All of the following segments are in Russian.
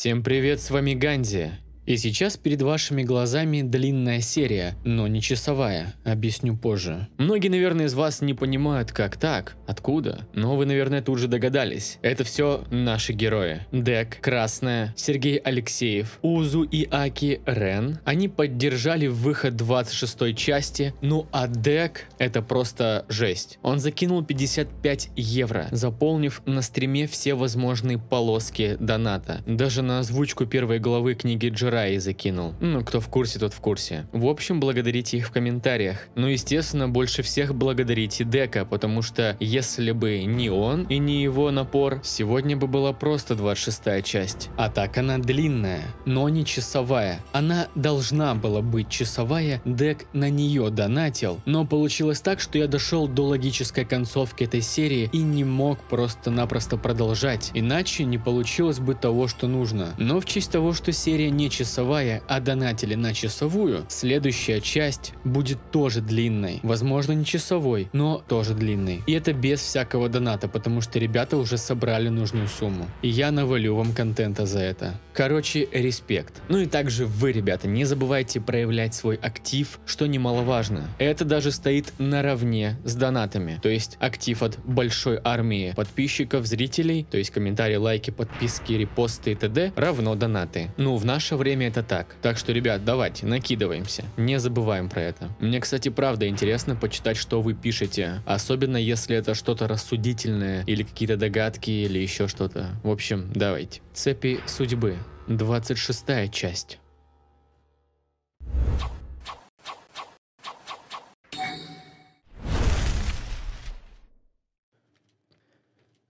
Всем привет, с вами Ганди. И сейчас перед вашими глазами длинная серия, но не часовая, объясню позже. Многие, наверное, из вас не понимают, как так, откуда, но вы, наверное, тут же догадались. Это все наши герои. Дек, Красная, Сергей Алексеев, Узу и Аки Рен. Они поддержали выход 26 части, ну а Дек это просто жесть. Он закинул 55 евро, заполнив на стриме все возможные полоски доната. Даже на озвучку первой главы книги Джер и закинул. Ну, кто в курсе, тот в курсе. В общем, благодарите их в комментариях. Ну, естественно, больше всех благодарите Дека, потому что если бы не он и не его напор, сегодня бы была просто 26 часть. А так она длинная, но не часовая. Она должна была быть часовая, Дек на нее донатил. Но получилось так, что я дошел до логической концовки этой серии и не мог просто-напросто продолжать. Иначе не получилось бы того, что нужно. Но в честь того, что серия не часовая, а донатили на часовую, следующая часть будет тоже длинной. Возможно не часовой, но тоже длинной. И это без всякого доната, потому что ребята уже собрали нужную сумму. И я навалю вам контента за это. Короче, респект. Ну и также вы, ребята, не забывайте проявлять свой актив, что немаловажно. Это даже стоит наравне с донатами, то есть актив от большой армии подписчиков, зрителей, то есть комментарии, лайки, подписки, репосты и т.д. равно донаты. Ну, в наше время время это так. Так что, ребят, давайте, накидываемся. Не забываем про это. Мне, кстати, правда интересно почитать, что вы пишете. Особенно, если это что-то рассудительное, или какие-то догадки, или еще что-то. В общем, давайте. Цепи судьбы. 26 часть.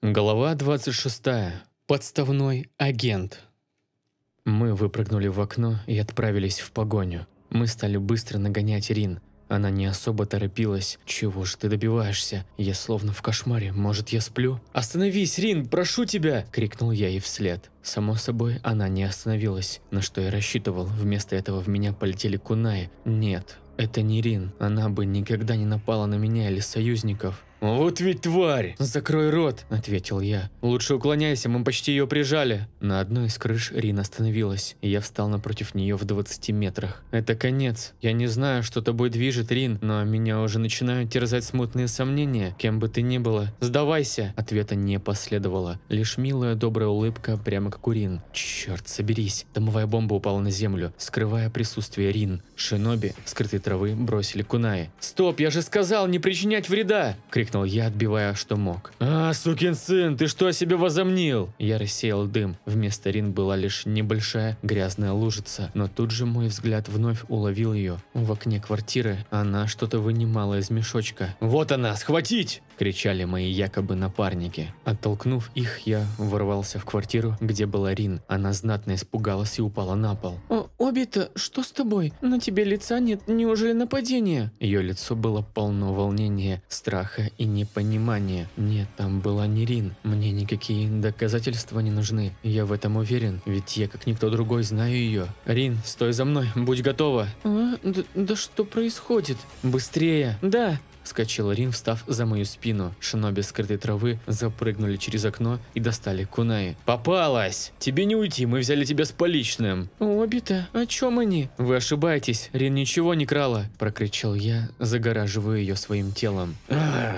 Глава 26. Подставной агент. Мы выпрыгнули в окно и отправились в погоню. Мы стали быстро нагонять Рин. Она не особо торопилась. «Чего ж ты добиваешься? Я словно в кошмаре. Может, я сплю?» «Остановись, Рин, прошу тебя!» – крикнул я ей вслед. Само собой, она не остановилась, на что я рассчитывал. Вместо этого в меня полетели кунаи. Нет, это не Рин. Она бы никогда не напала на меня или союзников. «Вот ведь тварь!» «Закрой рот!» – ответил я. «Лучше уклоняйся, мы почти ее прижали!» На одной из крыш Рин остановилась, и я встал напротив нее в 20 метрах. «Это конец. Я не знаю, что тобой движет, Рин, но меня уже начинают терзать смутные сомнения, кем бы ты ни была. Сдавайся!» Ответа не последовало. Лишь милая добрая улыбка, прямо как у Рин. «Черт, соберись!» Домовая бомба упала на землю, скрывая присутствие Рин. Шиноби, скрытые травы, бросили кунаи. «Стоп, я же сказал не причинять вреда!» – крик крикнул я, отбивая, что мог. «А, сукин сын, ты что о себе возомнил?» Я рассеял дым. Вместо рин была лишь небольшая грязная лужица, но тут же мой взгляд вновь уловил ее. В окне квартиры она что-то вынимала из мешочка. «Вот она, схватить!» кричали мои якобы напарники. Оттолкнув их, я ворвался в квартиру, где была Рин. Она знатно испугалась и упала на пол. О, «Обита, что с тобой? На тебе лица нет, неужели нападение?» Ее лицо было полно волнения, страха и непонимание. Нет, там была не Рин. Мне никакие доказательства не нужны. Я в этом уверен, ведь я как никто другой знаю ее. Рин, стой за мной, будь готова. А? Да, да что происходит? Быстрее. Да, Вскочил Рин, встав за мою спину. Шиноби скрытой травы запрыгнули через окно и достали кунаи. «Попалась! Тебе не уйти, мы взяли тебя с поличным!» «Обита, о чем они?» «Вы ошибаетесь, Рин ничего не крала!» Прокричал я, загораживая ее своим телом.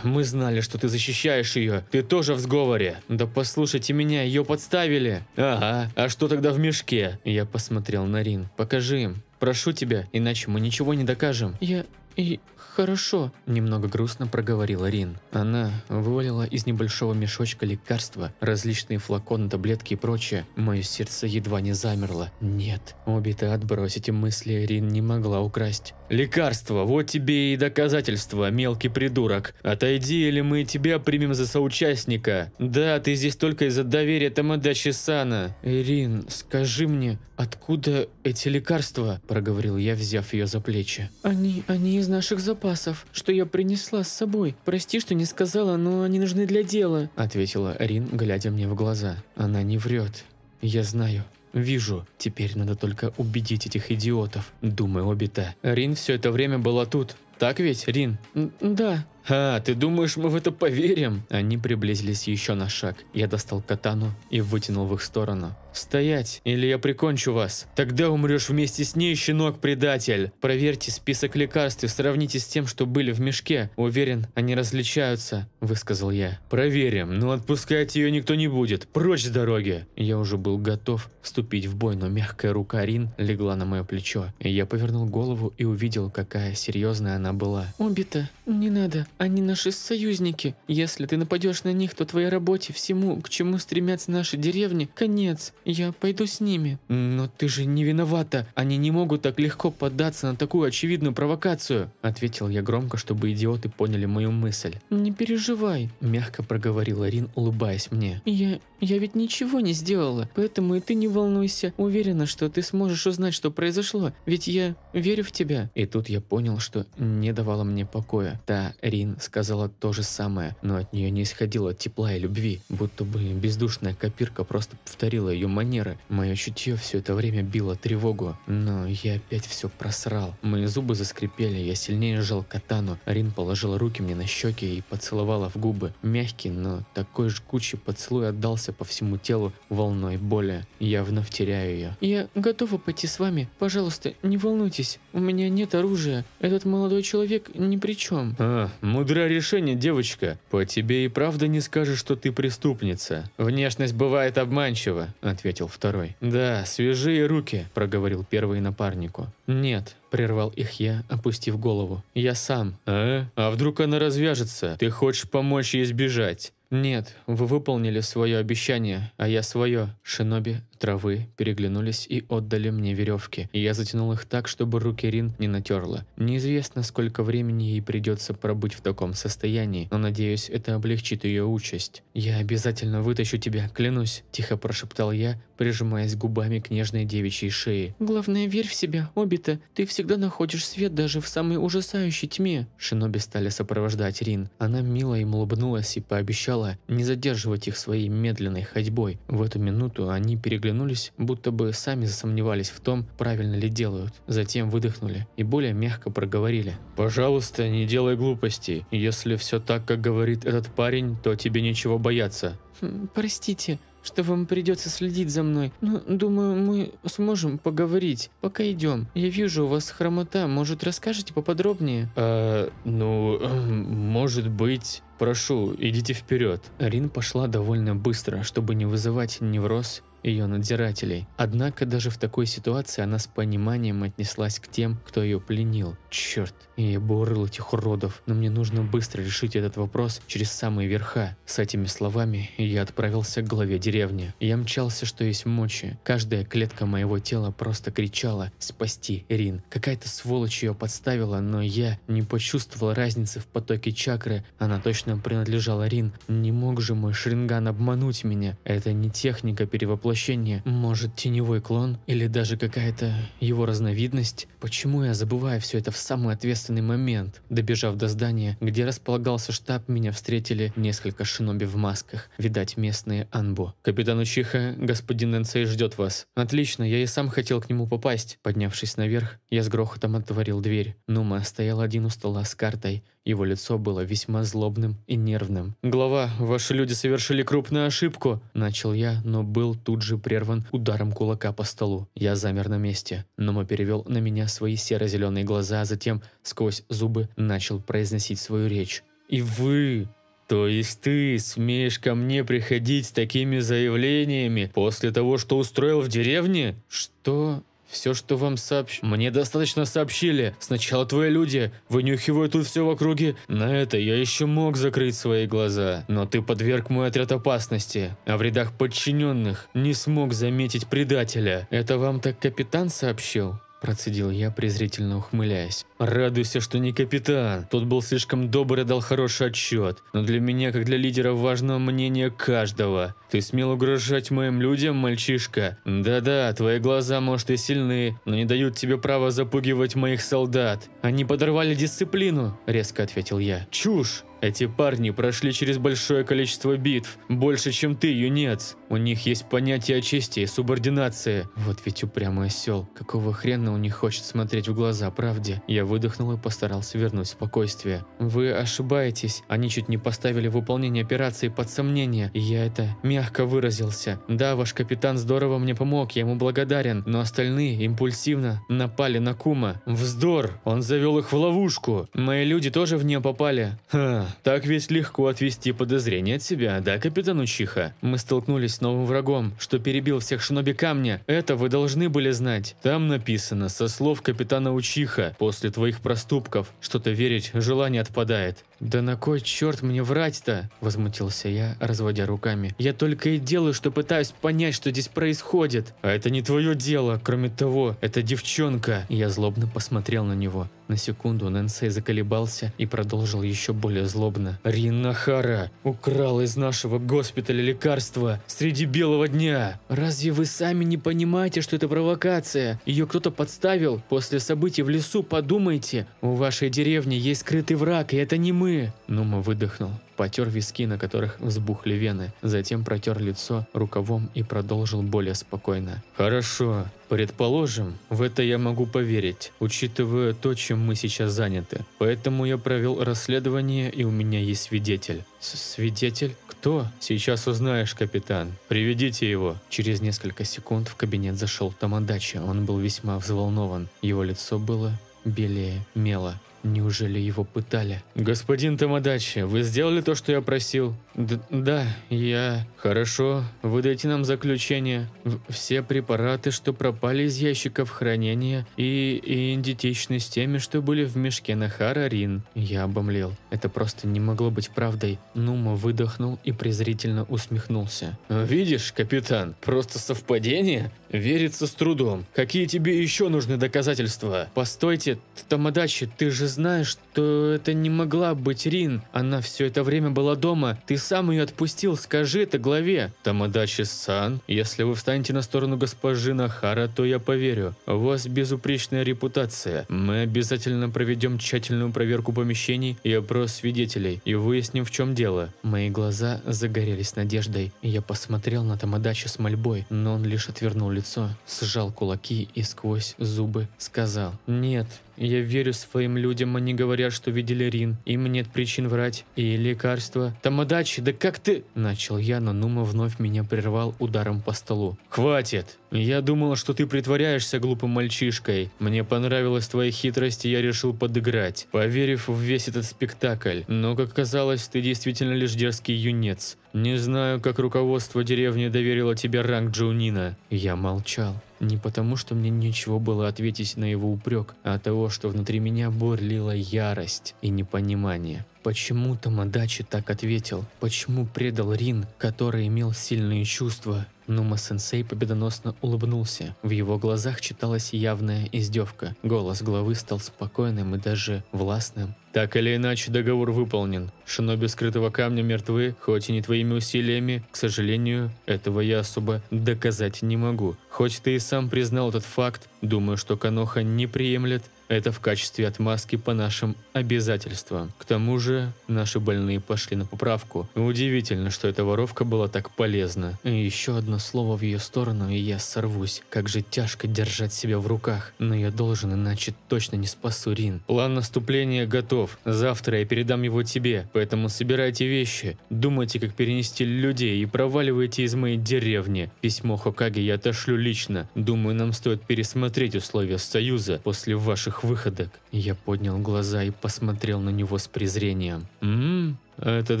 «Мы знали, что ты защищаешь ее! Ты тоже в сговоре!» «Да послушайте меня, ее подставили!» «Ага, а что тогда в мешке?» Я посмотрел на Рин. «Покажи им!» Прошу тебя, иначе мы ничего не докажем. Я и хорошо, немного грустно проговорила Рин. Она вывалила из небольшого мешочка лекарства, различные флаконы, таблетки и прочее. Мое сердце едва не замерло. Нет, обе то отбросить мысли Рин не могла украсть. «Лекарство, вот тебе и доказательство, мелкий придурок. Отойди, или мы тебя примем за соучастника. Да, ты здесь только из-за доверия Тамадачи Сана». «Ирин, скажи мне, откуда эти лекарства?» – проговорил я, взяв ее за плечи. «Они, они из наших запасов, что я принесла с собой. Прости, что не сказала, но они нужны для дела», – ответила Рин, глядя мне в глаза. «Она не врет. Я знаю». Вижу, теперь надо только убедить этих идиотов, думаю, обита. Рин все это время была тут, так ведь, Рин? Н да, «А, ты думаешь, мы в это поверим?» Они приблизились еще на шаг. Я достал катану и вытянул в их сторону. «Стоять, или я прикончу вас. Тогда умрешь вместе с ней, щенок-предатель. Проверьте список лекарств и сравните с тем, что были в мешке. Уверен, они различаются», – высказал я. «Проверим, но отпускать ее никто не будет. Прочь с дороги!» Я уже был готов вступить в бой, но мягкая рука Рин легла на мое плечо. Я повернул голову и увидел, какая серьезная она была. «Убита. Не надо. Они наши союзники. Если ты нападешь на них, то твоей работе, всему, к чему стремятся наши деревни, конец. Я пойду с ними. Но ты же не виновата. Они не могут так легко поддаться на такую очевидную провокацию. Ответил я громко, чтобы идиоты поняли мою мысль. Не переживай, мягко проговорила Рин, улыбаясь мне. Я... я ведь ничего не сделала, поэтому и ты не волнуйся. Уверена, что ты сможешь узнать, что произошло, ведь я верю в тебя. И тут я понял, что не давала мне покоя. Та Рин Лин сказала то же самое, но от нее не исходило тепла и любви, будто бы бездушная копирка просто повторила ее манеры. Мое чутье все это время било тревогу, но я опять все просрал. Мои зубы заскрипели, я сильнее сжал катану. Рин положила руки мне на щеки и поцеловала в губы. Мягкий, но такой жгучий поцелуй отдался по всему телу волной боли. Я вновь теряю ее. «Я готова пойти с вами. Пожалуйста, не волнуйтесь. У меня нет оружия. Этот молодой человек ни при чем». «А, мудра решение, девочка. По тебе и правда не скажешь, что ты преступница. Внешность бывает обманчива, ответил второй. Да, свежие руки, проговорил первый напарнику. Нет, прервал их я, опустив голову. Я сам. А? А вдруг она развяжется? Ты хочешь помочь ей сбежать? «Нет, вы выполнили свое обещание, а я свое. Шиноби травы, переглянулись и отдали мне веревки. Я затянул их так, чтобы руки Рин не натерла. Неизвестно, сколько времени ей придется пробыть в таком состоянии, но надеюсь, это облегчит ее участь. «Я обязательно вытащу тебя, клянусь», – тихо прошептал я, прижимаясь губами к нежной девичьей шее. «Главное, верь в себя, Обита. Ты всегда находишь свет даже в самой ужасающей тьме». Шиноби стали сопровождать Рин. Она мило им улыбнулась и пообещала не задерживать их своей медленной ходьбой. В эту минуту они переглянулись переглянулись, будто бы сами засомневались в том, правильно ли делают. Затем выдохнули и более мягко проговорили. «Пожалуйста, не делай глупостей. Если все так, как говорит этот парень, то тебе нечего бояться». «Хм, «Простите, что вам придется следить за мной, но ну, думаю, мы сможем поговорить, пока идем. Я вижу, у вас хромота, может расскажете поподробнее?» «Э, ну, может быть...» Прошу, идите вперед. Рин пошла довольно быстро, чтобы не вызывать невроз ее надзирателей. Однако даже в такой ситуации она с пониманием отнеслась к тем, кто ее пленил. Черт, я бы этих уродов, но мне нужно быстро решить этот вопрос через самые верха. С этими словами я отправился к главе деревни. Я мчался, что есть мочи. Каждая клетка моего тела просто кричала «Спасти, Рин!». Какая-то сволочь ее подставила, но я не почувствовал разницы в потоке чакры. Она точно принадлежала Рин. Не мог же мой Шринган обмануть меня. Это не техника перевоплощения воплощение? Может, теневой клон? Или даже какая-то его разновидность? Почему я забываю все это в самый ответственный момент? Добежав до здания, где располагался штаб, меня встретили несколько шиноби в масках. Видать, местные анбо. «Капитан Учиха, господин Нэнсей ждет вас». «Отлично, я и сам хотел к нему попасть». Поднявшись наверх, я с грохотом отворил дверь. Нума стоял один у стола с картой. Его лицо было весьма злобным и нервным. «Глава, ваши люди совершили крупную ошибку», – начал я, но был тут же же прерван ударом кулака по столу. Я замер на месте. Нома перевел на меня свои серо-зеленые глаза, а затем сквозь зубы начал произносить свою речь. «И вы, то есть ты смеешь ко мне приходить с такими заявлениями после того, что устроил в деревне? Что? Все, что вам сообщ... Мне достаточно сообщили. Сначала твои люди вынюхивают тут все в округе. На это я еще мог закрыть свои глаза. Но ты подверг мой отряд опасности. А в рядах подчиненных не смог заметить предателя. Это вам так капитан сообщил? Процедил я, презрительно ухмыляясь. «Радуйся, что не капитан. Тот был слишком добр и дал хороший отчет. Но для меня, как для лидера, важно мнение каждого. Ты смел угрожать моим людям, мальчишка? Да-да, твои глаза, может, и сильны, но не дают тебе права запугивать моих солдат. Они подорвали дисциплину», – резко ответил я. «Чушь! Эти парни прошли через большое количество битв, больше, чем ты, юнец. У них есть понятие о чести и субординации. Вот ведь упрямый осел. Какого хрена он не хочет смотреть в глаза правде? Я выдохнул и постарался вернуть спокойствие. Вы ошибаетесь. Они чуть не поставили выполнение операции под сомнение. я это мягко выразился. Да, ваш капитан здорово мне помог, я ему благодарен. Но остальные импульсивно напали на Кума. Вздор! Он завел их в ловушку. Мои люди тоже в нее попали. Ха, так ведь легко отвести подозрения от себя, да, капитан Учиха? Мы столкнулись с новым врагом, что перебил всех шноби камня. Это вы должны были знать. Там написано, со слов капитана Учиха, после твоих проступков, что-то верить желание отпадает. «Да на кой черт мне врать-то?» – возмутился я, разводя руками. «Я только и делаю, что пытаюсь понять, что здесь происходит!» «А это не твое дело! Кроме того, это девчонка!» Я злобно посмотрел на него. На секунду Нэнсей заколебался и продолжил еще более злобно. «Риннахара украл из нашего госпиталя лекарства среди белого дня!» «Разве вы сами не понимаете, что это провокация? Ее кто-то подставил? После событий в лесу подумайте, у вашей деревни есть скрытый враг, и это не мы!» мы!» Нума выдохнул, потер виски, на которых взбухли вены, затем протер лицо рукавом и продолжил более спокойно. «Хорошо. Предположим, в это я могу поверить, учитывая то, чем мы сейчас заняты. Поэтому я провел расследование, и у меня есть свидетель». С «Свидетель? Кто?» «Сейчас узнаешь, капитан. Приведите его». Через несколько секунд в кабинет зашел Тамадачи. Он был весьма взволнован. Его лицо было белее мела. Неужели его пытали? «Господин Тамадачи, вы сделали то, что я просил?» Д «Да, я...» «Хорошо, выдайте нам заключение. В все препараты, что пропали из ящиков хранения и, и идентичны с теми, что были в мешке на Харарин». Я обомлел. Это просто не могло быть правдой. Нума выдохнул и презрительно усмехнулся. «Видишь, капитан, просто совпадение? Верится с трудом. Какие тебе еще нужны доказательства? Постойте, Тамадачи, ты же знаю, что это не могла быть Рин. Она все это время была дома. Ты сам ее отпустил, скажи это главе. Тамадачи-сан, если вы встанете на сторону госпожи Нахара, то я поверю. У вас безупречная репутация. Мы обязательно проведем тщательную проверку помещений и опрос свидетелей, и выясним, в чем дело. Мои глаза загорелись надеждой. Я посмотрел на Тамадачи с мольбой, но он лишь отвернул лицо, сжал кулаки и сквозь зубы сказал «Нет, я верю своим людям, они говорят, что видели Рин. Им нет причин врать. И лекарства. Тамадачи, да как ты... Начал я, но Нума вновь меня прервал ударом по столу. «Хватит!» «Я думал, что ты притворяешься глупым мальчишкой. Мне понравилась твоя хитрость, и я решил подыграть, поверив в весь этот спектакль. Но, как казалось, ты действительно лишь дерзкий юнец. Не знаю, как руководство деревни доверило тебе ранг Джоунина». Я молчал. Не потому, что мне нечего было ответить на его упрек, а того, что внутри меня бурлила ярость и непонимание. Почему Тамадачи так ответил? Почему предал Рин, который имел сильные чувства? Нума-сенсей победоносно улыбнулся. В его глазах читалась явная издевка. Голос главы стал спокойным и даже властным. «Так или иначе, договор выполнен. Шиноби скрытого камня мертвы, хоть и не твоими усилиями. К сожалению, этого я особо доказать не могу. Хоть ты и сам признал этот факт, думаю, что Каноха не приемлет это в качестве отмазки по нашим обязательствам. К тому же, наши больные пошли на поправку. Удивительно, что эта воровка была так полезна. И еще одно слово в ее сторону, и я сорвусь. Как же тяжко держать себя в руках. Но я должен, иначе точно не спасу Рин. План наступления готов. Завтра я передам его тебе. Поэтому собирайте вещи. Думайте, как перенести людей и проваливайте из моей деревни. Письмо Хокаге я отошлю лично. Думаю, нам стоит пересмотреть условия Союза после ваших выходок. Я поднял глаза и посмотрел на него с презрением. «Ммм, этот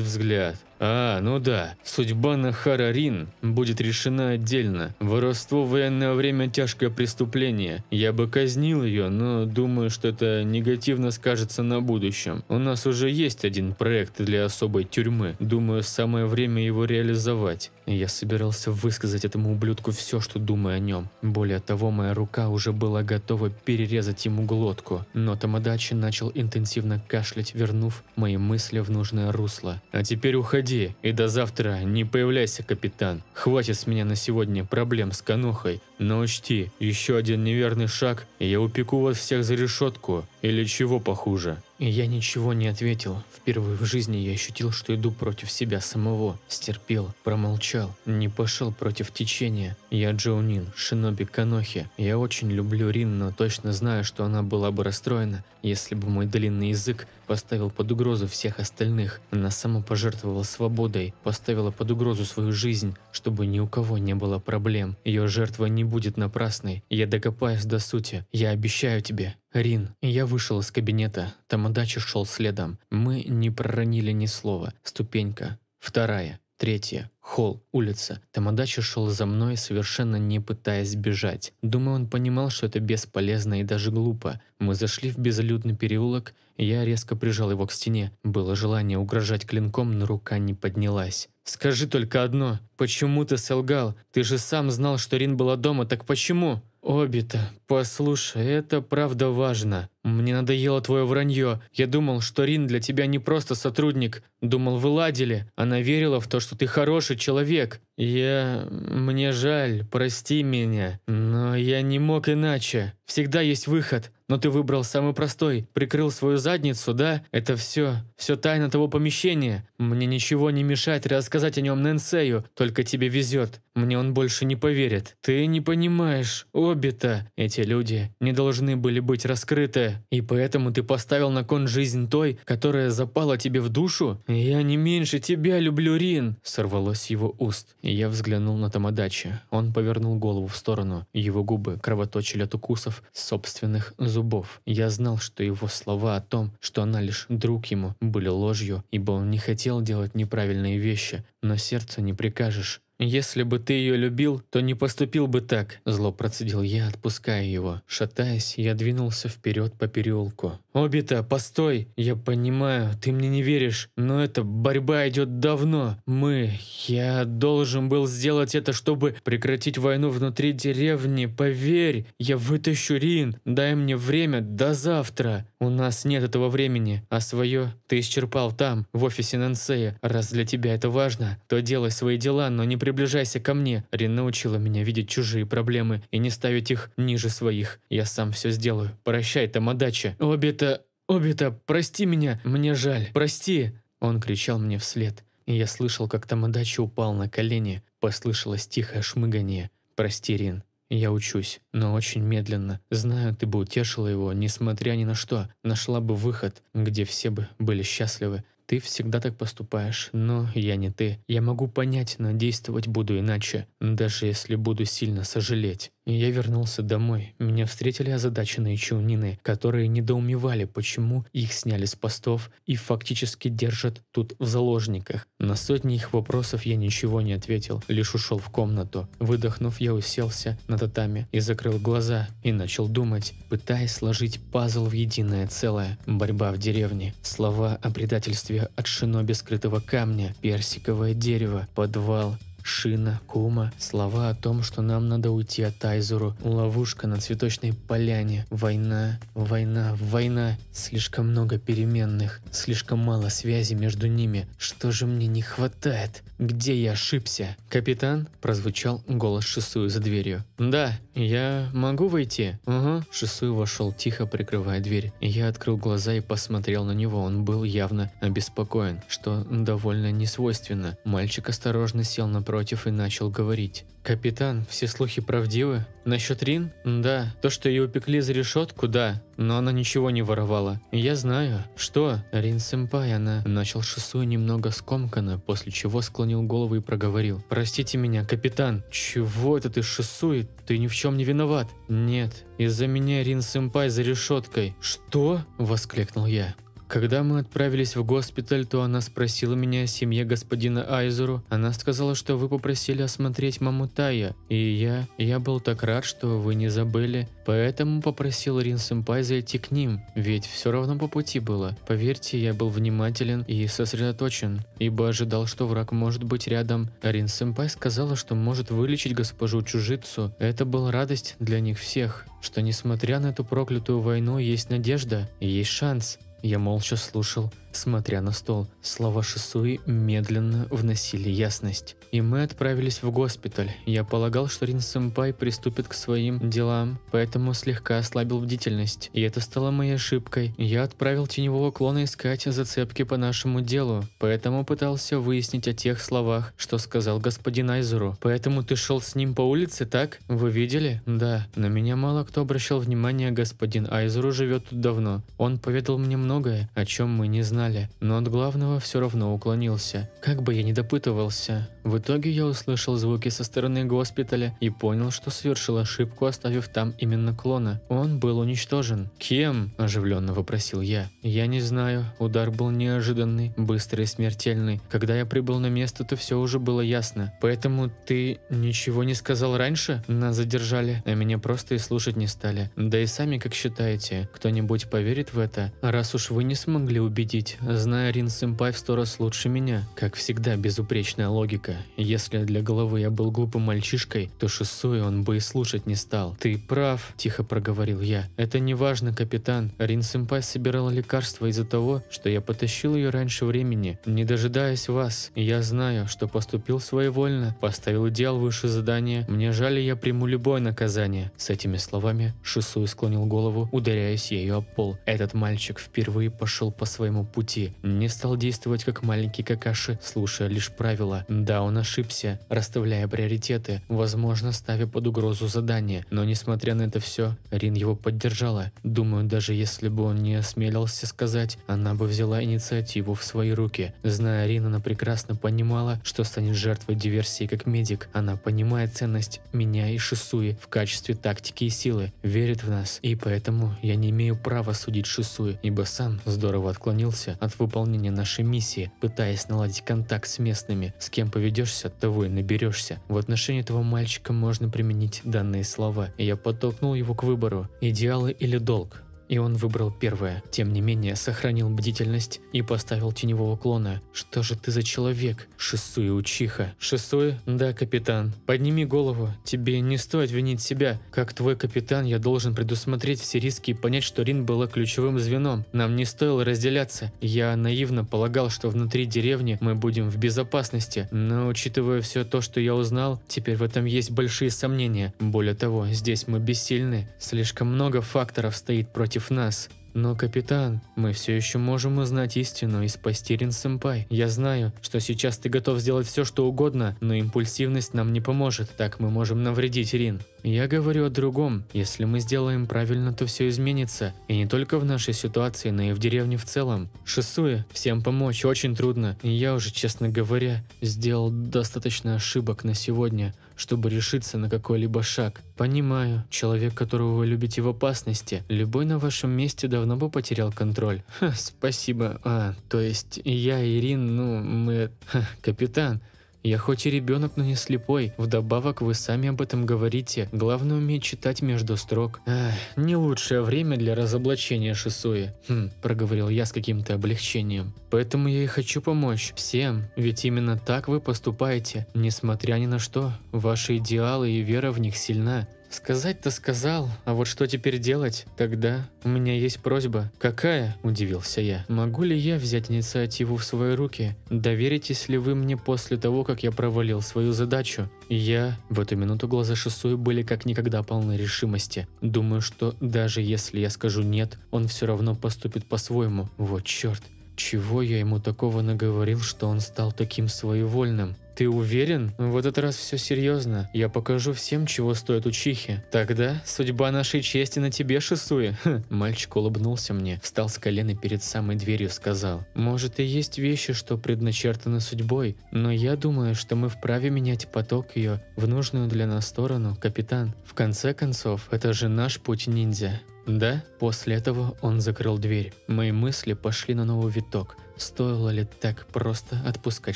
взгляд. А, ну да. Судьба на Харарин будет решена отдельно. Воровство в военное время тяжкое преступление. Я бы казнил ее, но думаю, что это негативно скажется на будущем. У нас уже есть один проект для особой тюрьмы. Думаю, самое время его реализовать. Я собирался высказать этому ублюдку все, что думаю о нем. Более того, моя рука уже была готова перерезать ему глотку. Но Тамадачи начал интенсивно кашлять, вернув мои мысли в нужное русло русло. А теперь уходи, и до завтра не появляйся, капитан. Хватит с меня на сегодня проблем с конохой, но учти, еще один неверный шаг, и я упеку вас всех за решетку, или чего похуже я ничего не ответил. Впервые в жизни я ощутил, что иду против себя самого. Стерпел, промолчал, не пошел против течения. Я Джоунин, шиноби Канохи. Я очень люблю Рин, но точно знаю, что она была бы расстроена, если бы мой длинный язык поставил под угрозу всех остальных. Она сама пожертвовала свободой, поставила под угрозу свою жизнь, чтобы ни у кого не было проблем. Ее жертва не будет напрасной. Я докопаюсь до сути. Я обещаю тебе. «Рин, я вышел из кабинета. Тамадачи шел следом. Мы не проронили ни слова. Ступенька. Вторая. Третья. Холл. Улица. Тамадачи шел за мной, совершенно не пытаясь бежать. Думаю, он понимал, что это бесполезно и даже глупо. Мы зашли в безлюдный переулок. Я резко прижал его к стене. Было желание угрожать клинком, но рука не поднялась. «Скажи только одно. Почему ты солгал? Ты же сам знал, что Рин была дома, так почему?» «Обита, «Послушай, это правда важно. Мне надоело твое вранье. Я думал, что Рин для тебя не просто сотрудник. Думал, вы ладили. Она верила в то, что ты хороший человек. Я... Мне жаль, прости меня. Но я не мог иначе. Всегда есть выход. Но ты выбрал самый простой. Прикрыл свою задницу, да? Это все. Все тайна того помещения. Мне ничего не мешает рассказать о нем Нэнсею. Только тебе везет. Мне он больше не поверит. Ты не понимаешь. Обита, Эти эти люди не должны были быть раскрыты, и поэтому ты поставил на кон жизнь той, которая запала тебе в душу? Я не меньше тебя люблю, Рин!» Сорвалось его уст. Я взглянул на Тамадачи. Он повернул голову в сторону. Его губы кровоточили от укусов собственных зубов. Я знал, что его слова о том, что она лишь друг ему, были ложью, ибо он не хотел делать неправильные вещи, но сердце не прикажешь. «Если бы ты ее любил, то не поступил бы так», – зло процедил я, отпуская его. Шатаясь, я двинулся вперед по переулку. «Обита, постой! Я понимаю, ты мне не веришь, но эта борьба идет давно. Мы... Я должен был сделать это, чтобы прекратить войну внутри деревни. Поверь, я вытащу Рин. Дай мне время до завтра. У нас нет этого времени, а свое ты исчерпал там, в офисе Нансея. Раз для тебя это важно, то делай свои дела, но не приближайся ко мне. Рин научила меня видеть чужие проблемы и не ставить их ниже своих. Я сам все сделаю. Прощай, Тамадачи. Обита, «Обита, прости меня, мне жаль, прости!» Он кричал мне вслед, и я слышал, как Тамадачи упал на колени, послышалось тихое шмыгание. «Прости, Рин, я учусь, но очень медленно. Знаю, ты бы утешила его, несмотря ни на что. Нашла бы выход, где все бы были счастливы. Ты всегда так поступаешь, но я не ты. Я могу понять, но действовать буду иначе, даже если буду сильно сожалеть. Я вернулся домой. Меня встретили озадаченные чаунины, которые недоумевали, почему их сняли с постов и фактически держат тут в заложниках. На сотни их вопросов я ничего не ответил, лишь ушел в комнату. Выдохнув, я уселся на татами и закрыл глаза и начал думать, пытаясь сложить пазл в единое целое. Борьба в деревне, слова о предательстве от шиноби скрытого камня, персиковое дерево, подвал, Шина, Кума, слова о том, что нам надо уйти от Айзуру, ловушка на цветочной поляне, война, война, война, слишком много переменных, слишком мало связи между ними, что же мне не хватает, где я ошибся? Капитан, прозвучал голос Шисую за дверью. Да, «Я могу войти?» «Ага». Шисуй вошел, тихо прикрывая дверь. Я открыл глаза и посмотрел на него. Он был явно обеспокоен, что довольно несвойственно. Мальчик осторожно сел напротив и начал говорить. «Капитан, все слухи правдивы? Насчет Рин? Да. То, что ее упекли за решетку, да. Но она ничего не воровала. Я знаю. Что? Рин Сэмпай, она... Начал Шисуя немного скомканно, после чего склонил голову и проговорил. Простите меня, капитан. Чего это ты, Шисуя? Ты ни в чем не виноват. Нет. Из-за меня Рин Сэмпай за решеткой. Что? Воскликнул я. Когда мы отправились в госпиталь, то она спросила меня о семье господина Айзеру. Она сказала, что вы попросили осмотреть маму Тая, и я... Я был так рад, что вы не забыли. Поэтому попросил Рин Сэмпай зайти к ним, ведь все равно по пути было. Поверьте, я был внимателен и сосредоточен, ибо ожидал, что враг может быть рядом. А Рин Сэмпай сказала, что может вылечить госпожу Чужицу. Это была радость для них всех, что несмотря на эту проклятую войну, есть надежда, есть шанс. Я молча слушал Смотря на стол, слова Шисуи медленно вносили ясность. И мы отправились в госпиталь. Я полагал, что Рин Сэмпай приступит к своим делам, поэтому слегка ослабил бдительность. И это стало моей ошибкой. Я отправил теневого клона искать зацепки по нашему делу, поэтому пытался выяснить о тех словах, что сказал господин Айзеру. Поэтому ты шел с ним по улице, так? Вы видели? Да. На меня мало кто обращал внимание, господин Айзеру живет тут давно. Он поведал мне многое, о чем мы не знаем знали, но от главного все равно уклонился. Как бы я ни допытывался. В итоге я услышал звуки со стороны госпиталя и понял, что совершил ошибку, оставив там именно клона. Он был уничтожен. «Кем?» – оживленно вопросил я. «Я не знаю. Удар был неожиданный, быстрый и смертельный. Когда я прибыл на место, то все уже было ясно. Поэтому ты ничего не сказал раньше? Нас задержали, а меня просто и слушать не стали. Да и сами как считаете, кто-нибудь поверит в это, раз уж вы не смогли убедить?» Ведь, зная Рин Сэмпай в сто раз лучше меня, как всегда безупречная логика. Если для головы я был глупым мальчишкой, то Шисуи он бы и слушать не стал. «Ты прав», – тихо проговорил я. «Это не важно, капитан. Рин Сэмпай собирала лекарства из-за того, что я потащил ее раньше времени, не дожидаясь вас. Я знаю, что поступил своевольно, поставил удел выше задания. Мне жаль, я приму любое наказание». С этими словами Шисуи склонил голову, ударяясь ею об пол. Этот мальчик впервые пошел по своему пути пути. Не стал действовать как маленький какаши, слушая лишь правила. Да, он ошибся, расставляя приоритеты, возможно, ставя под угрозу задание. Но несмотря на это все, Рин его поддержала. Думаю, даже если бы он не осмелился сказать, она бы взяла инициативу в свои руки. Зная Рин, она прекрасно понимала, что станет жертвой диверсии как медик. Она понимает ценность меня и Шисуи в качестве тактики и силы, верит в нас, и поэтому я не имею права судить Шисуи, ибо сам здорово отклонился отказался от выполнения нашей миссии, пытаясь наладить контакт с местными. С кем поведешься, того и наберешься. В отношении этого мальчика можно применить данные слова. Я подтолкнул его к выбору – идеалы или долг и он выбрал первое. Тем не менее, сохранил бдительность и поставил теневого клона. «Что же ты за человек, Шисуя Учиха?» «Шисуя? Да, капитан. Подними голову. Тебе не стоит винить себя. Как твой капитан, я должен предусмотреть все риски и понять, что Рин была ключевым звеном. Нам не стоило разделяться. Я наивно полагал, что внутри деревни мы будем в безопасности. Но, учитывая все то, что я узнал, теперь в этом есть большие сомнения. Более того, здесь мы бессильны. Слишком много факторов стоит против против нас. Но, капитан, мы все еще можем узнать истину и спасти Рин-сэмпай. Я знаю, что сейчас ты готов сделать все, что угодно, но импульсивность нам не поможет, так мы можем навредить Рин. Я говорю о другом. Если мы сделаем правильно, то все изменится. И не только в нашей ситуации, но и в деревне в целом. Шисуя, всем помочь очень трудно. И я уже, честно говоря, сделал достаточно ошибок на сегодня чтобы решиться на какой-либо шаг. Понимаю, человек, которого вы любите в опасности, любой на вашем месте давно бы потерял контроль. Ха, спасибо. А, то есть я, Ирин, ну, мы... Ха, капитан, я хоть и ребенок, но не слепой. Вдобавок, вы сами об этом говорите. Главное уметь читать между строк. Эх, не лучшее время для разоблачения Шисуи. Хм, проговорил я с каким-то облегчением. Поэтому я и хочу помочь. Всем. Ведь именно так вы поступаете. Несмотря ни на что. Ваши идеалы и вера в них сильна. Сказать-то сказал, а вот что теперь делать? Тогда у меня есть просьба. Какая? Удивился я. Могу ли я взять инициативу в свои руки? Доверитесь ли вы мне после того, как я провалил свою задачу? Я... В эту минуту глаза Шисуи были как никогда полны решимости. Думаю, что даже если я скажу «нет», он все равно поступит по-своему. Вот черт. Чего я ему такого наговорил, что он стал таким своевольным? Ты уверен? В этот раз все серьезно. Я покажу всем, чего стоят учихи. Тогда судьба нашей чести на тебе, Шисуя. Хм. Мальчик улыбнулся мне, встал с колена перед самой дверью, сказал. Может и есть вещи, что предначертаны судьбой, но я думаю, что мы вправе менять поток ее в нужную для нас сторону, капитан. В конце концов, это же наш путь ниндзя. Да, после этого он закрыл дверь. Мои мысли пошли на новый виток – Стоило ли так просто отпускать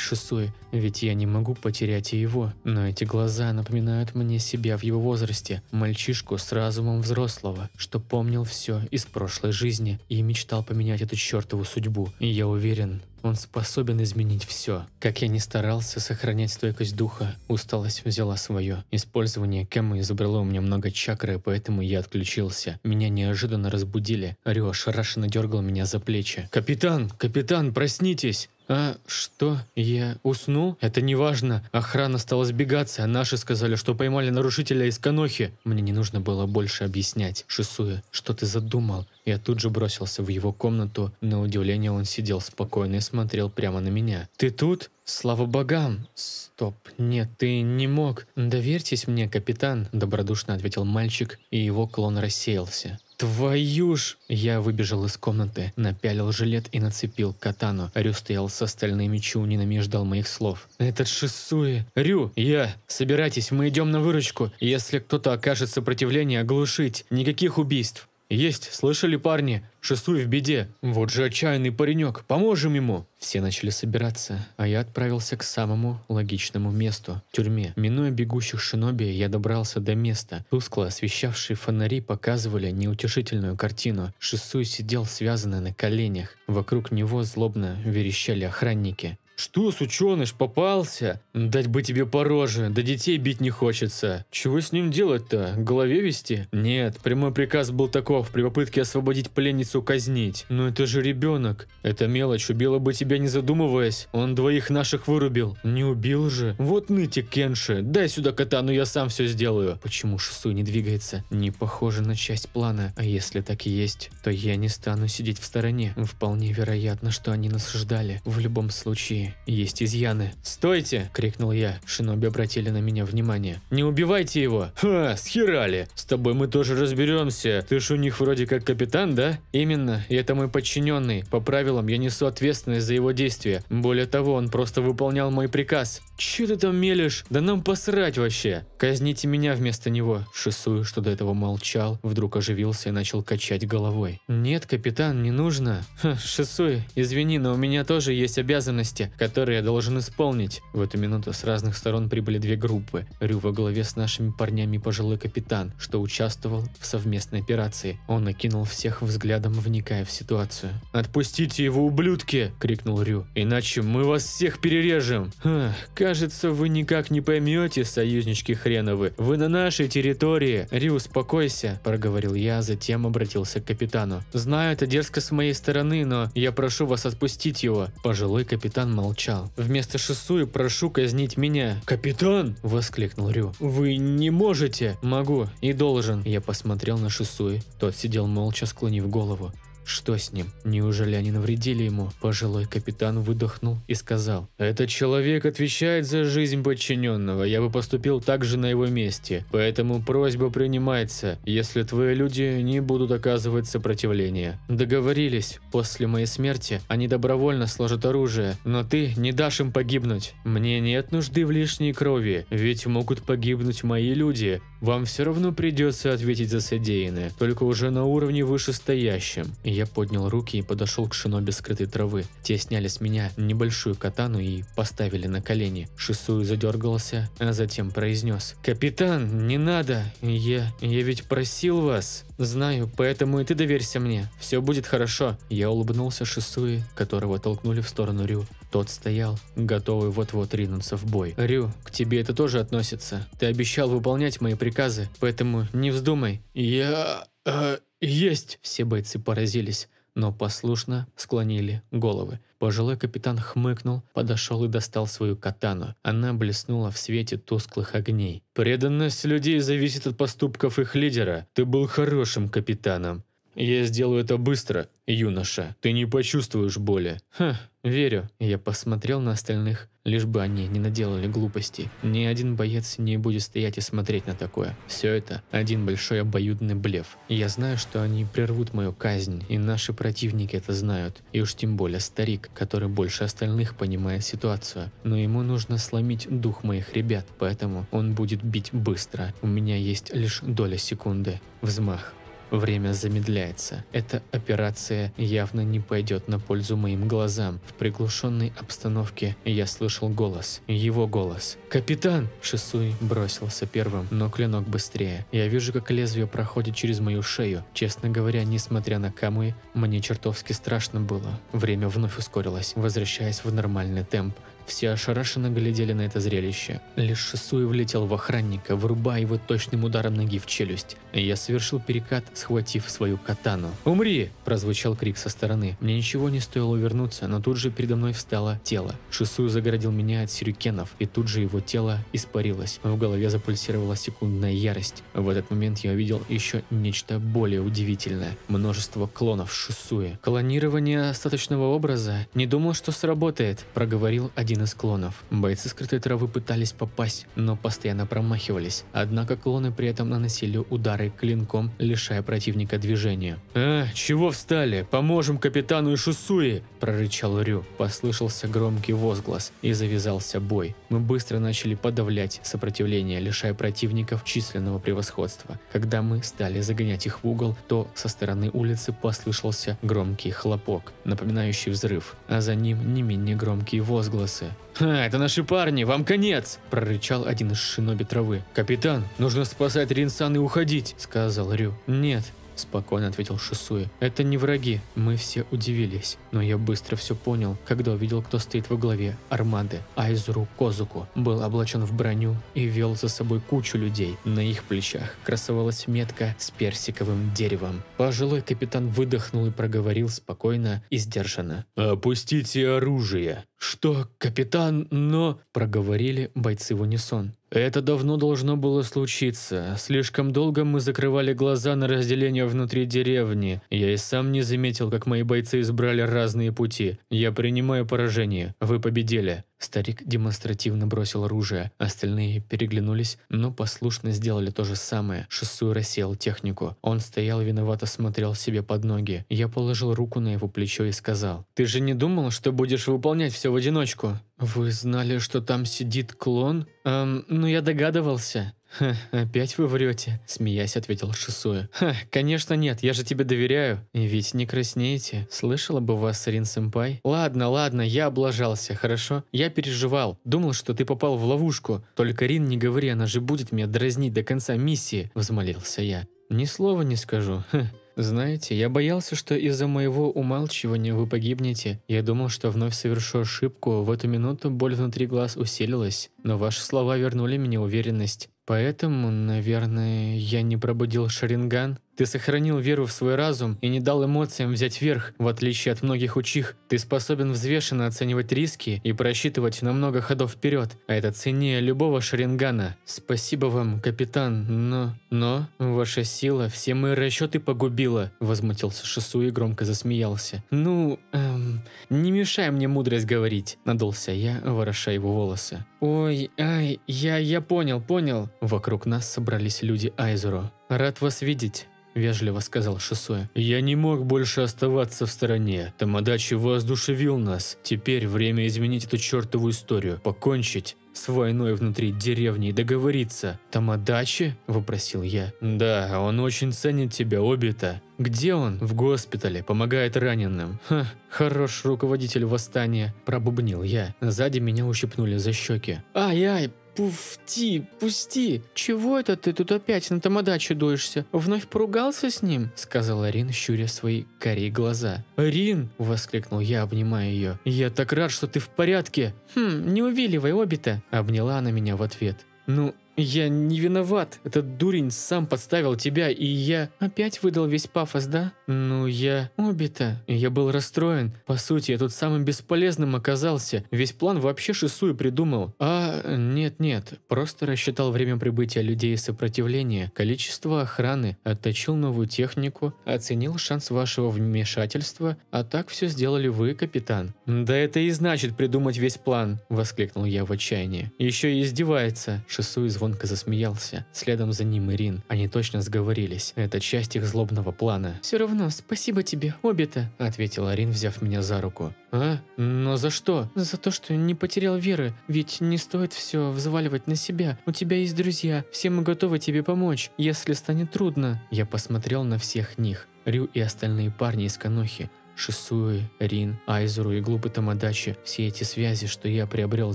Шисуи? Ведь я не могу потерять и его. Но эти глаза напоминают мне себя в его возрасте, мальчишку с разумом взрослого, что помнил все из прошлой жизни и мечтал поменять эту чертову судьбу. И я уверен, он способен изменить все. Как я не старался сохранять стойкость духа, усталость взяла свое. Использование кэмы изобрело у меня много чакры, поэтому я отключился. Меня неожиданно разбудили. Рио шарашенно дергал меня за плечи. «Капитан! Капитан! «Капитан, проснитесь!» «А что? Я усну? Это не важно. Охрана стала сбегаться, а наши сказали, что поймали нарушителя из Канохи. Мне не нужно было больше объяснять. Шисуя, что ты задумал? Я тут же бросился в его комнату. На удивление он сидел спокойно и смотрел прямо на меня. «Ты тут? Слава богам!» «Стоп, нет, ты не мог!» «Доверьтесь мне, капитан!» – добродушно ответил мальчик, и его клон рассеялся. «Твою ж!» Я выбежал из комнаты, напялил жилет и нацепил катану. Рю стоял с остальными чунинами и ждал моих слов. «Этот Шисуи!» «Рю! Я! Собирайтесь, мы идем на выручку! Если кто-то окажет сопротивление, оглушить! Никаких убийств!» «Есть, слышали, парни? Шесуй в беде. Вот же отчаянный паренек, поможем ему!» Все начали собираться, а я отправился к самому логичному месту – тюрьме. Минуя бегущих шиноби, я добрался до места. Тускло освещавшие фонари показывали неутешительную картину. Шисуй сидел связанный на коленях. Вокруг него злобно верещали охранники. Что, сученыш, попался? Дать бы тебе пороже, да детей бить не хочется. Чего с ним делать-то? Голове вести? Нет, прямой приказ был таков, при попытке освободить пленницу казнить. Но это же ребенок. Это мелочь, убила бы тебя не задумываясь. Он двоих наших вырубил. Не убил же. Вот нытик Кенши, дай сюда кота, катану, я сам все сделаю. Почему Шису не двигается? Не похоже на часть плана. А если так и есть, то я не стану сидеть в стороне. Вполне вероятно, что они нас ждали. В любом случае, есть изъяны. «Стойте!» – крикнул я. Шиноби обратили на меня внимание. «Не убивайте его!» «Ха, схерали! С тобой мы тоже разберемся. Ты ж у них вроде как капитан, да?» «Именно, и это мой подчиненный. По правилам я несу ответственность за его действия. Более того, он просто выполнял мой приказ. Че ты там мелешь? Да нам посрать вообще! Казните меня вместо него!» Шисую, что до этого молчал, вдруг оживился и начал качать головой. «Нет, капитан, не нужно. Ха, Шисуй, извини, но у меня тоже есть обязанности который я должен исполнить. В эту минуту с разных сторон прибыли две группы. Рю во главе с нашими парнями пожилой капитан, что участвовал в совместной операции. Он накинул всех взглядом, вникая в ситуацию. «Отпустите его, ублюдки!» – крикнул Рю. «Иначе мы вас всех перережем!» Ах, «Кажется, вы никак не поймете, союзнички хреновы. Вы на нашей территории!» «Рю, успокойся!» – проговорил я, а затем обратился к капитану. «Знаю, это дерзко с моей стороны, но я прошу вас отпустить его!» Пожилой капитан молчал молчал. «Вместо Шисуи прошу казнить меня!» «Капитан!» – воскликнул Рю. «Вы не можете!» «Могу и должен!» Я посмотрел на Шисуи. Тот сидел молча, склонив голову. Что с ним? Неужели они навредили ему? Пожилой капитан выдохнул и сказал. Этот человек отвечает за жизнь подчиненного. Я бы поступил так же на его месте. Поэтому просьба принимается, если твои люди не будут оказывать сопротивление. Договорились. После моей смерти они добровольно сложат оружие. Но ты не дашь им погибнуть. Мне нет нужды в лишней крови, ведь могут погибнуть мои люди. Вам все равно придется ответить за содеянное, только уже на уровне вышестоящем. Я я поднял руки и подошел к шиноби скрытой травы. Те сняли с меня небольшую катану и поставили на колени. Шисую задергался, а затем произнес. «Капитан, не надо! Я... я ведь просил вас!» «Знаю, поэтому и ты доверься мне. Все будет хорошо». Я улыбнулся Шисуи, которого толкнули в сторону Рю. Тот стоял, готовый вот-вот ринуться в бой. «Рю, к тебе это тоже относится. Ты обещал выполнять мои приказы, поэтому не вздумай». «Я... Э, «Есть!» Все бойцы поразились, но послушно склонили головы. Пожилой капитан хмыкнул, подошел и достал свою катану. Она блеснула в свете тусклых огней. «Преданность людей зависит от поступков их лидера. Ты был хорошим капитаном. Я сделаю это быстро, юноша. Ты не почувствуешь боли». «Ха, верю». Я посмотрел на остальных Лишь бы они не наделали глупостей. Ни один боец не будет стоять и смотреть на такое. Все это один большой обоюдный блеф. Я знаю, что они прервут мою казнь, и наши противники это знают. И уж тем более старик, который больше остальных понимает ситуацию. Но ему нужно сломить дух моих ребят, поэтому он будет бить быстро. У меня есть лишь доля секунды. Взмах. Время замедляется. Эта операция явно не пойдет на пользу моим глазам. В приглушенной обстановке я слышал голос. Его голос. «Капитан!» Шисуй бросился первым, но клинок быстрее. Я вижу, как лезвие проходит через мою шею. Честно говоря, несмотря на камуи, мне чертовски страшно было. Время вновь ускорилось, возвращаясь в нормальный темп. Все ошарашенно глядели на это зрелище. Лишь Шисуя влетел в охранника, вырубая его точным ударом ноги в челюсть. Я совершил перекат, схватив свою катану. «Умри!» – прозвучал крик со стороны. Мне ничего не стоило увернуться, но тут же передо мной встало тело. Шисуя загородил меня от сюрикенов, и тут же его тело испарилось. В голове запульсировала секундная ярость. В этот момент я увидел еще нечто более удивительное. Множество клонов Шисуя. «Клонирование остаточного образа? Не думал, что сработает», – проговорил один воины склонов. Бойцы скрытой травы пытались попасть, но постоянно промахивались. Однако клоны при этом наносили удары клинком, лишая противника движения. «А, чего встали? Поможем капитану Ишусуи!» – прорычал Рю. Послышался громкий возглас, и завязался бой. Мы быстро начали подавлять сопротивление, лишая противников численного превосходства. Когда мы стали загонять их в угол, то со стороны улицы послышался громкий хлопок, напоминающий взрыв, а за ним не менее громкий возглас улице. «Ха, это наши парни, вам конец!» – прорычал один из шиноби травы. «Капитан, нужно спасать Ринсан и уходить!» – сказал Рю. «Нет, спокойно ответил Шисуя. «Это не враги, мы все удивились. Но я быстро все понял, когда увидел, кто стоит во главе армады. Айзуру Козуку был облачен в броню и вел за собой кучу людей. На их плечах красовалась метка с персиковым деревом. Пожилой капитан выдохнул и проговорил спокойно и сдержанно. «Опустите оружие!» «Что, капитан, но...» – проговорили бойцы в унисон. «Это давно должно было случиться. Слишком долго мы закрывали глаза на разделение внутри деревни. Я и сам не заметил, как мои бойцы избрали разные пути. Я принимаю поражение. Вы победили. Старик демонстративно бросил оружие, остальные переглянулись, но послушно сделали то же самое. Шесуй рассеял технику. Он стоял виновато смотрел себе под ноги. Я положил руку на его плечо и сказал, «Ты же не думал, что будешь выполнять все в одиночку?» «Вы знали, что там сидит клон?» «Эм, ну я догадывался». «Ха, опять вы врете?» – смеясь ответил Шисуя. «Ха, конечно нет, я же тебе доверяю. И ведь не краснеете. Слышала бы вас, Рин-сэмпай? Ладно, ладно, я облажался, хорошо? Я переживал. Думал, что ты попал в ловушку. Только Рин, не говори, она же будет меня дразнить до конца миссии», – взмолился я. «Ни слова не скажу. Ха, знаете, я боялся, что из-за моего умалчивания вы погибнете. Я думал, что вновь совершу ошибку, в эту минуту боль внутри глаз усилилась, но ваши слова вернули мне уверенность. Поэтому, наверное, я не пробудил Шаринган. Ты сохранил веру в свой разум и не дал эмоциям взять верх. В отличие от многих учих, ты способен взвешенно оценивать риски и просчитывать на много ходов вперед, а это ценнее любого шарингана. Спасибо вам, капитан, но... Но... Ваша сила все мои расчеты погубила, возмутился Шису и громко засмеялся. Ну... Эм, не мешай мне мудрость говорить, надулся я, вороша его волосы. Ой, ай, я, я понял, понял. Вокруг нас собрались люди Айзеру. Рад вас видеть. – вежливо сказал Шисуэ. «Я не мог больше оставаться в стороне. Тамадачи воодушевил нас. Теперь время изменить эту чертову историю, покончить с войной внутри деревни и договориться. Тамадачи?» – вопросил я. «Да, он очень ценит тебя, Обита. Где он? В госпитале, помогает раненым. Ха, хорош руководитель восстания, пробубнил я. Сзади меня ущипнули за щеки. Ай-ай, «Пуфти, пусти! Чего это ты тут опять на Тамадаче дуешься? Вновь поругался с ним?» – сказала Рин, щуря свои кори глаза. «Рин!» – воскликнул я, обнимая ее. «Я так рад, что ты в порядке!» «Хм, не увиливай обе-то!» – обняла она меня в ответ. «Ну, «Я не виноват. Этот дурень сам подставил тебя, и я...» «Опять выдал весь пафос, да?» «Ну, я... убита. Я был расстроен. По сути, я тут самым бесполезным оказался. Весь план вообще шисую придумал. А... нет-нет. Просто рассчитал время прибытия людей и сопротивления, количество охраны, отточил новую технику, оценил шанс вашего вмешательства, а так все сделали вы, капитан». «Да это и значит придумать весь план!» – воскликнул я в отчаянии. «Еще и издевается!» – Шису из звонко засмеялся. Следом за ним и Они точно сговорились. Это часть их злобного плана. «Все равно, спасибо тебе, обе-то», – ответила Рин, взяв меня за руку. «А? Но за что?» «За то, что не потерял веры. Ведь не стоит все взваливать на себя. У тебя есть друзья. Все мы готовы тебе помочь, если станет трудно». Я посмотрел на всех них. Рю и остальные парни из Канохи. Шисуи, Рин, Айзеру и Глупый Тамадачи, все эти связи, что я приобрел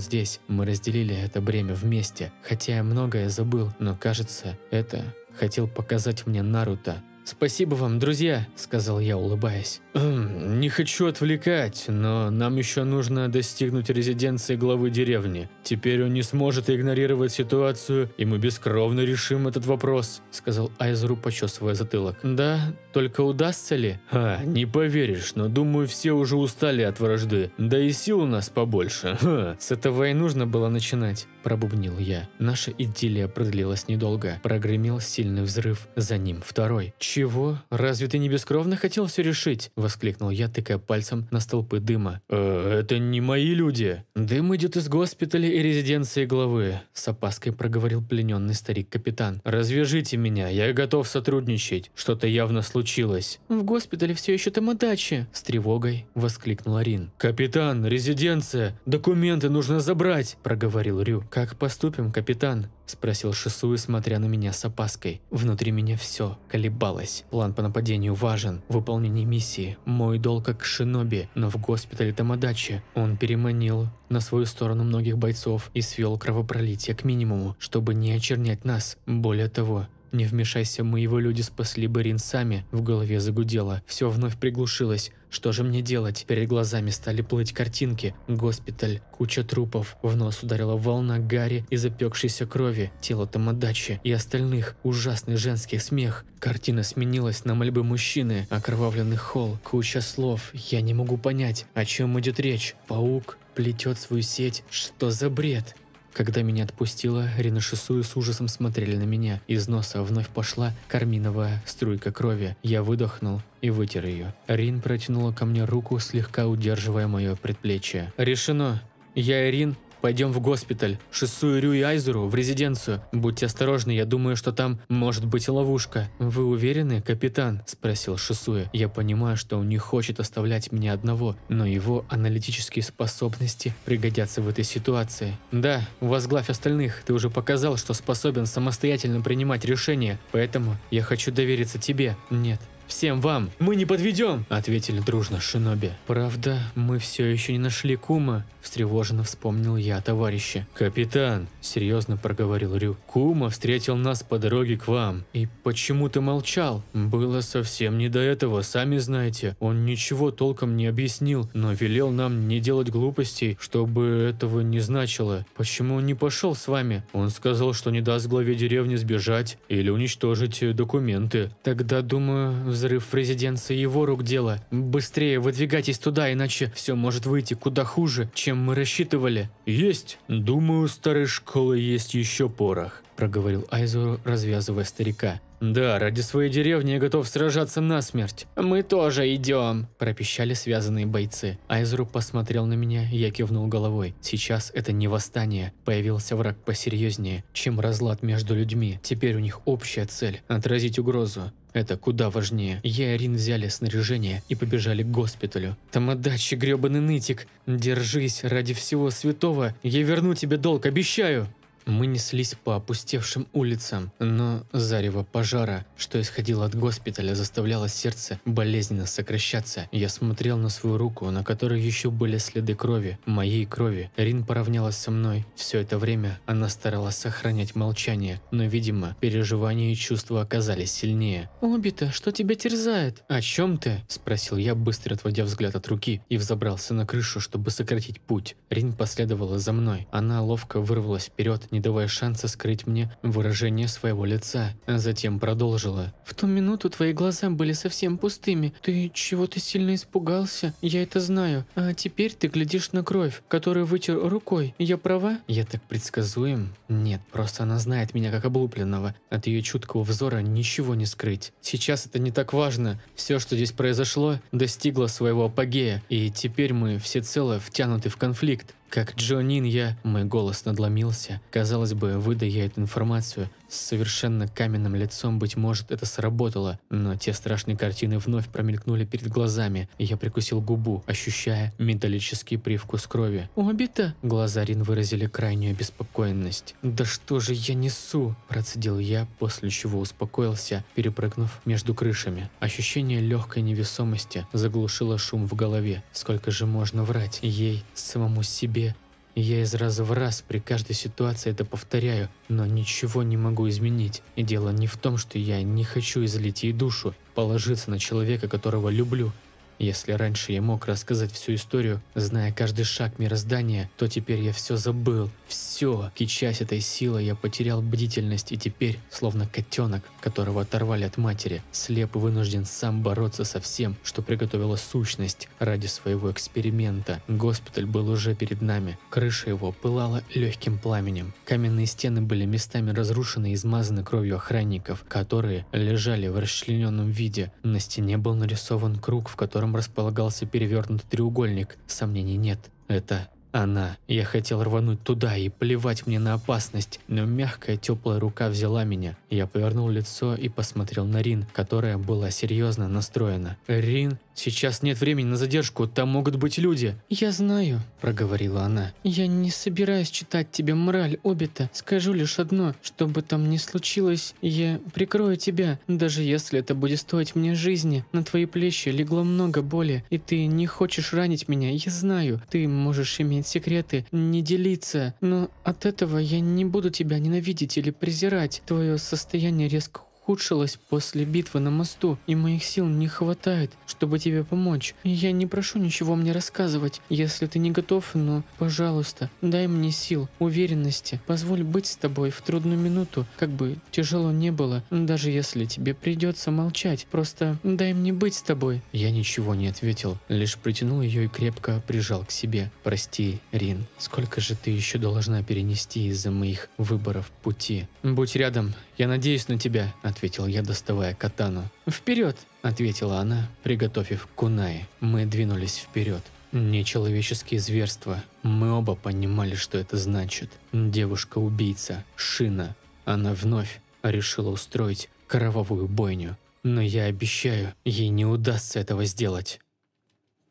здесь, мы разделили это бремя вместе. Хотя я многое забыл, но кажется, это хотел показать мне Наруто. «Спасибо вам, друзья», — сказал я, улыбаясь. «Эм, «Не хочу отвлекать, но нам еще нужно достигнуть резиденции главы деревни. Теперь он не сможет игнорировать ситуацию, и мы бескровно решим этот вопрос», — сказал Айзеру, почесывая затылок. «Да, только удастся ли?» «Ха, не поверишь, но думаю, все уже устали от вражды. Да и сил у нас побольше. Ха. С этого и нужно было начинать пробубнил я. Наша идиллия продлилась недолго. Прогремел сильный взрыв, за ним второй. «Чего? Разве ты не бескровно хотел все решить?» – воскликнул я, тыкая пальцем на столпы дыма. «Э, «Это не мои люди!» «Дым идет из госпиталя и резиденции главы», – с опаской проговорил плененный старик-капитан. «Развяжите меня, я готов сотрудничать. Что-то явно случилось». «В госпитале все еще там отдача!» – с тревогой воскликнула Рин. «Капитан, резиденция! Документы нужно забрать!» – проговорил Рю. «Как поступим, капитан?» – спросил Шисуи, смотря на меня с опаской. Внутри меня все колебалось. План по нападению важен. Выполнение миссии. Мой долг как шиноби, но в госпитале Тамадачи он переманил на свою сторону многих бойцов и свел кровопролитие к минимуму, чтобы не очернять нас. Более того, не вмешайся мы его люди спасли бы Рин сами. В голове загудело. Все вновь приглушилось. Что же мне делать? Перед глазами стали плыть картинки. Госпиталь, куча трупов. В нос ударила волна Гарри и запекшейся крови. Тело Тамадачи и остальных. Ужасный женский смех. Картина сменилась на мольбы мужчины. Окровавленный холл. Куча слов. Я не могу понять, о чем идет речь. Паук плетет свою сеть. Что за бред? Когда меня отпустило, Риношисуи с ужасом смотрели на меня. Из носа вновь пошла карминовая струйка крови. Я выдохнул и вытер ее. Рин протянула ко мне руку, слегка удерживая мое предплечье. «Решено. Я Рин Пойдем в госпиталь. Шисую Рю и Айзеру в резиденцию. Будьте осторожны, я думаю, что там может быть ловушка. Вы уверены, капитан? Спросил Шисуя. Я понимаю, что он не хочет оставлять меня одного, но его аналитические способности пригодятся в этой ситуации. Да, возглавь остальных. Ты уже показал, что способен самостоятельно принимать решения, поэтому я хочу довериться тебе. Нет, «Всем вам! Мы не подведем!» – ответили дружно Шиноби. «Правда, мы все еще не нашли Кума встревоженно вспомнил я товарища. «Капитан», – серьезно проговорил Рю, – «Кума встретил нас по дороге к вам. И почему ты молчал? Было совсем не до этого, сами знаете. Он ничего толком не объяснил, но велел нам не делать глупостей, чтобы этого не значило. Почему он не пошел с вами? Он сказал, что не даст главе деревни сбежать или уничтожить документы. Тогда, думаю, взрыв в резиденции его рук дело. Быстрее выдвигайтесь туда, иначе все может выйти куда хуже, чем чем мы рассчитывали». «Есть. Думаю, у старой школы есть еще порох», – проговорил Айзуру, развязывая старика. «Да, ради своей деревни я готов сражаться насмерть». «Мы тоже идем», – пропищали связанные бойцы. Айзру посмотрел на меня, я кивнул головой. Сейчас это не восстание. Появился враг посерьезнее, чем разлад между людьми. Теперь у них общая цель – отразить угрозу. Это куда важнее. Я и Рин взяли снаряжение и побежали к госпиталю. Там Тамадачи, гребаный нытик, держись, ради всего святого, я верну тебе долг, обещаю! Мы неслись по опустевшим улицам, но зарево пожара, что исходило от госпиталя, заставляло сердце болезненно сокращаться. Я смотрел на свою руку, на которой еще были следы крови, моей крови. Рин поравнялась со мной. Все это время она старалась сохранять молчание, но, видимо, переживания и чувства оказались сильнее. «Обита, что тебя терзает? О чем ты?» – спросил я, быстро отводя взгляд от руки и взобрался на крышу, чтобы сократить путь. Рин последовала за мной. Она ловко вырвалась вперед, не давая шанса скрыть мне выражение своего лица, а затем продолжила. «В ту минуту твои глаза были совсем пустыми. Ты чего-то сильно испугался, я это знаю. А теперь ты глядишь на кровь, которую вытер рукой. Я права?» Я так предсказуем? Нет, просто она знает меня как облупленного. От ее чуткого взора ничего не скрыть. Сейчас это не так важно. Все, что здесь произошло, достигло своего апогея. И теперь мы всецело втянуты в конфликт. Как Джонин я... Мой голос надломился. Казалось бы, выдай я эту информацию, с совершенно каменным лицом, быть может, это сработало, но те страшные картины вновь промелькнули перед глазами, я прикусил губу, ощущая металлический привкус крови. «Обито?» Глаза Рин выразили крайнюю беспокоенность. «Да что же я несу?» – процедил я, после чего успокоился, перепрыгнув между крышами. Ощущение легкой невесомости заглушило шум в голове. Сколько же можно врать ей, самому себе, я из раза в раз при каждой ситуации это повторяю, но ничего не могу изменить. И дело не в том, что я не хочу излить ей душу, положиться на человека, которого люблю. Если раньше я мог рассказать всю историю, зная каждый шаг мироздания, то теперь я все забыл, все, кичась этой силой, я потерял бдительность и теперь, словно котенок, которого оторвали от матери, слеп вынужден сам бороться со всем, что приготовила сущность ради своего эксперимента. Госпиталь был уже перед нами. Крыша его пылала легким пламенем. Каменные стены были местами разрушены и измазаны кровью охранников, которые лежали в расчлененном виде. На стене был нарисован круг, в котором располагался перевернутый треугольник. Сомнений нет. Это она. Я хотел рвануть туда и плевать мне на опасность, но мягкая теплая рука взяла меня. Я повернул лицо и посмотрел на Рин, которая была серьезно настроена. Рин Сейчас нет времени на задержку, там могут быть люди». «Я знаю», – проговорила она. «Я не собираюсь читать тебе мораль, Обита. Скажу лишь одно, что бы там ни случилось, я прикрою тебя, даже если это будет стоить мне жизни. На твои плечи легло много боли, и ты не хочешь ранить меня, я знаю. Ты можешь иметь секреты, не делиться, но от этого я не буду тебя ненавидеть или презирать. Твое состояние резко ухудшилась после битвы на мосту, и моих сил не хватает, чтобы тебе помочь. Я не прошу ничего мне рассказывать, если ты не готов, но, пожалуйста, дай мне сил, уверенности, позволь быть с тобой в трудную минуту, как бы тяжело не было, даже если тебе придется молчать, просто дай мне быть с тобой». Я ничего не ответил, лишь притянул ее и крепко прижал к себе. «Прости, Рин, сколько же ты еще должна перенести из-за моих выборов пути? Будь рядом, «Я надеюсь на тебя», – ответил я, доставая катану. «Вперед!» – ответила она, приготовив кунай. Мы двинулись вперед. Нечеловеческие зверства. Мы оба понимали, что это значит. Девушка-убийца, Шина. Она вновь решила устроить кровавую бойню. Но я обещаю, ей не удастся этого сделать.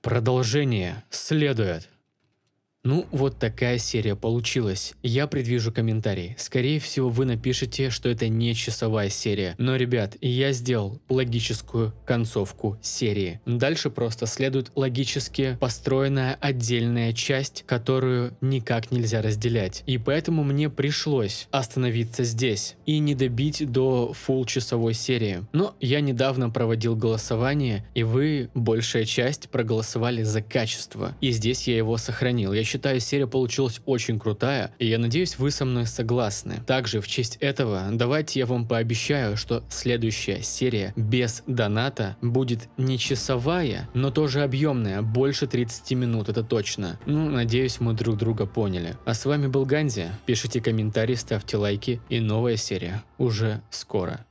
Продолжение следует. Ну, вот такая серия получилась. Я предвижу комментарий. Скорее всего, вы напишете, что это не часовая серия. Но, ребят, я сделал логическую концовку серии. Дальше просто следует логически построенная отдельная часть, которую никак нельзя разделять. И поэтому мне пришлось остановиться здесь и не добить до full часовой серии. Но я недавно проводил голосование, и вы, большая часть, проголосовали за качество. И здесь я его сохранил. Я считаю, серия получилась очень крутая, и я надеюсь, вы со мной согласны. Также в честь этого давайте я вам пообещаю, что следующая серия без доната будет не часовая, но тоже объемная, больше 30 минут, это точно. Ну, надеюсь, мы друг друга поняли. А с вами был Ганзи, пишите комментарии, ставьте лайки, и новая серия уже скоро.